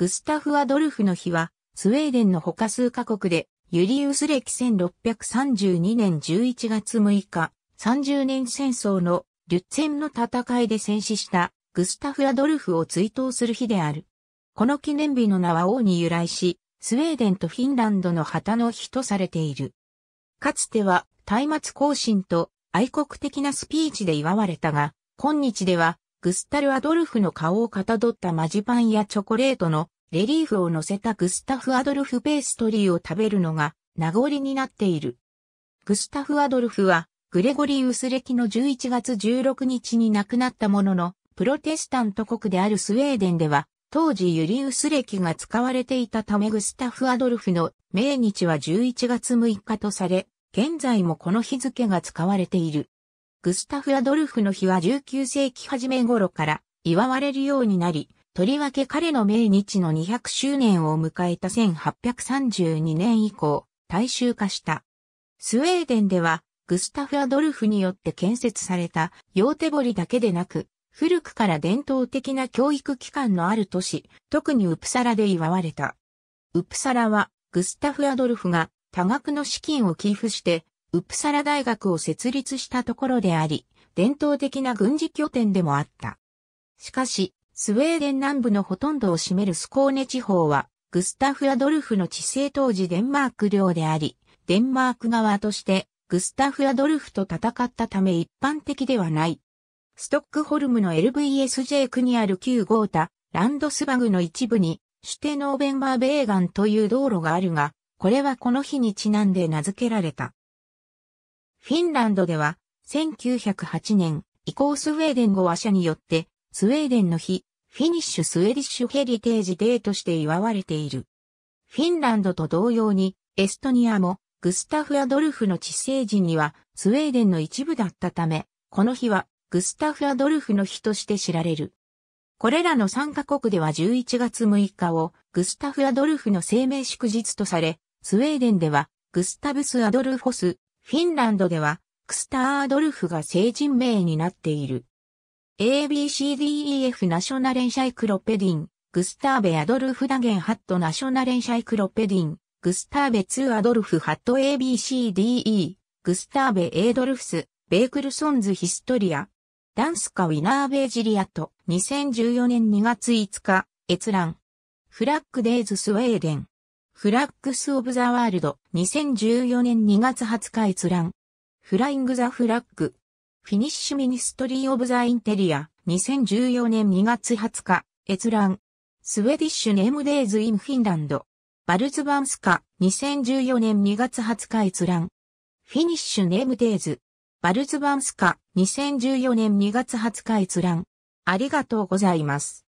グスタフ・アドルフの日は、スウェーデンの他数カ国で、ユリウス歴1632年11月6日、30年戦争のリュッツェンの戦いで戦死したグスタフ・アドルフを追悼する日である。この記念日の名は王に由来し、スウェーデンとフィンランドの旗の日とされている。かつては、松明行進と愛国的なスピーチで祝われたが、今日では、グスタル・アドルフの顔をかたどったマジパンやチョコレートのレリーフを乗せたグスタフ・アドルフ・ペーストリーを食べるのが名残になっている。グスタフ・アドルフは、グレゴリウスキの11月16日に亡くなったものの、プロテスタント国であるスウェーデンでは、当時ユリウスキが使われていたためグスタフ・アドルフの命日は11月6日とされ、現在もこの日付が使われている。グスタフ・アドルフの日は19世紀初め頃から祝われるようになり、とりわけ彼の命日の200周年を迎えた1832年以降、大衆化した。スウェーデンでは、グスタフ・アドルフによって建設された、ヨーテボリだけでなく、古くから伝統的な教育機関のある都市、特にウプサラで祝われた。ウプサラは、グスタフ・アドルフが多額の資金を寄付して、ウプサラ大学を設立したところであり、伝統的な軍事拠点でもあった。しかし、スウェーデン南部のほとんどを占めるスコーネ地方は、グスタフ・アドルフの治世当時デンマーク領であり、デンマーク側としてグスタフ・アドルフと戦ったため一般的ではない。ストックホルムの LVSJ 区にある旧豪太タ、ランドスバグの一部に、シュテノーベンバーベーガンという道路があるが、これはこの日にちなんで名付けられた。フィンランドでは、1908年、コースウェーデン語話者によって、スウェーデンの日、フィニッシュスウェディッシュヘリテージデーとして祝われている。フィンランドと同様に、エストニアも、グスタフ・アドルフの知性人には、スウェーデンの一部だったため、この日は、グスタフ・アドルフの日として知られる。これらの参カ国では11月6日を、グスタフ・アドルフの生命祝日とされ、スウェーデンでは、グスタブス・アドルフォス、フィンランドでは、クスター・アドルフが成人名になっている。ABCDEF ナショナルンシャイクロペディン、グスターベ・アドルフ・ダゲン・ハットナショナルンシャイクロペディン、グスターベ2アドルフ・ハット ABCDE、グスターベ・エードルフス、ベークルソンズ・ヒストリア、ダンスカ・ウィナーベージリアと2014年2月5日、閲覧。フラッグ・デイズ・スウェーデン。フラッグス・オブ・ザ・ワールド2014年2月20日閲覧。フライング・ザ・フラッグ。フィニッシュミニストリー・オブ・ザ・インテリア、2014年2月20日、閲覧。スウェディッシュネームデイズ・イン・フィンランド。バルズ・バンスカ、2014年2月20日閲覧。フィニッシュネームデイズ。バルズ・バンスカ、2014年2月20日閲覧。ありがとうございます。